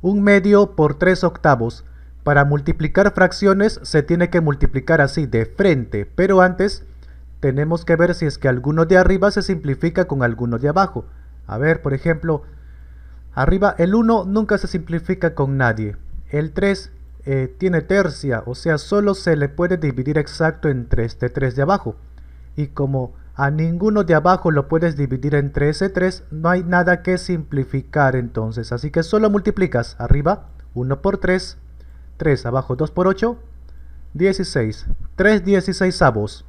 Un medio por tres octavos. Para multiplicar fracciones se tiene que multiplicar así de frente, pero antes tenemos que ver si es que alguno de arriba se simplifica con alguno de abajo. A ver, por ejemplo, arriba el 1 nunca se simplifica con nadie. El 3 eh, tiene tercia, o sea, solo se le puede dividir exacto entre este 3 de abajo. Y como a ninguno de abajo lo puedes dividir entre ese eh, 3, no hay nada que simplificar entonces. Así que solo multiplicas arriba 1 por 3, 3 abajo 2 por 8, 16. 3 sabos.